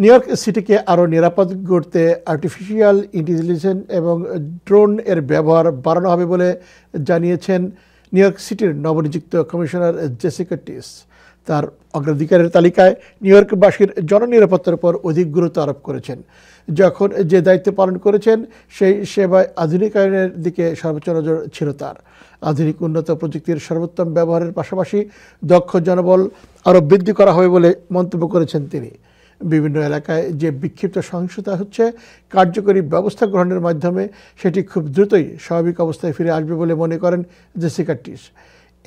New York সিটিকে আরও নিরাপদ করতে আর্টিফিশিয়াল ইন্টেলিজেন্স এবং ড্রোন এর ব্যবহার বাড়ানো হবে বলে জানিয়েছেন নিউ ইয়র্ক সিটির নবনিযুক্ত কমিশনার জেসিকা টিস তার অগ্রাধিকারের তালিকায় নিউ ইয়র্কবাসীর জননিরাপত্তার উপর অধিক গুরুত্ব আরোপ করেছেন যখন যে দায়িত্ব পালন করেছেন সেই সেবায় আধুনিকায়নের দিকে সর্বোচ্চ নজর ছিল তার আধুনিক উন্নত প্রযুক্তির সর্বোত্তম ব্যবহারের পাশাপাশি দক্ষ জনবল আরও বৃদ্ধি করা হবে বলে মন্তব্য করেছেন তিনি বিভিন্ন এলাকায় যে বিক্ষিপ্ত সহিংসতা হচ্ছে কার্যকরী ব্যবস্থা গ্রহণের মাধ্যমে সেটি খুব দ্রুতই স্বাভাবিক অবস্থায় ফিরে আসবে বলে মনে করেন জেসিকা টিস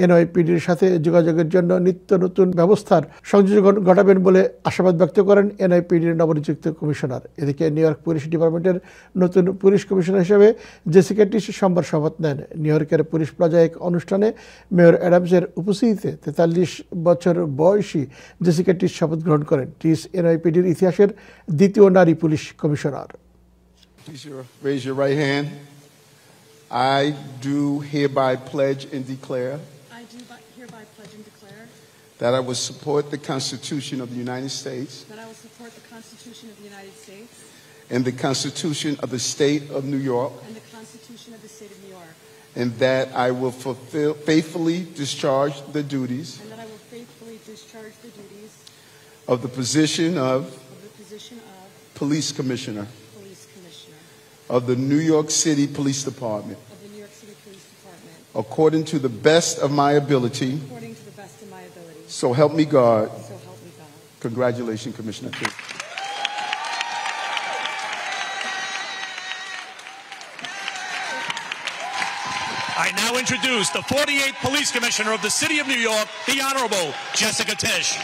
এনওয়াইপিডির সাথে যোগাযোগের জন্য নিত্য নতুন ব্যবস্থার সংযোজন ঘটাবেন বলে আশাবাদ ব্যক্ত করেন এনআইপিডির নবনিযুক্ত কমিশনার এদিকে নিউ ইয়র্ক পুলিশ ডিপার্টমেন্টের নতুন পুলিশ কমিশনার হিসেবে জেসিকা টিস সোমবার শপথ নেন নিউ ইয়র্কের পুলিশ প্লাজা এক অনুষ্ঠানে মেয়র অ্যাডামসের উপস্থিতিতে তেতাল্লিশ বছর বয়সী জেসিকা টিস শপথ গ্রহণ করেন টিস এনআইপিডির ইতিহাসের দ্বিতীয় নারী police commissioner I do hereby pledge and declare That I will support the Constitution of the United States. That I will support the Constitution of the United States. And the Constitution of the State of New York. And the Constitution of the State of New York. And that I will fulfill, faithfully discharge the duties. And that I will faithfully discharge the duties. Of the position of. Of the position of. Police Commissioner. Police Commissioner. Of the New York City Police Department. Of the New York City Police Department. According to the best of my ability. According so help me God. So help me God. Congratulations, Commissioner. I now introduce the 48th Police Commissioner of the City of New York, the Honorable Jessica Tisch.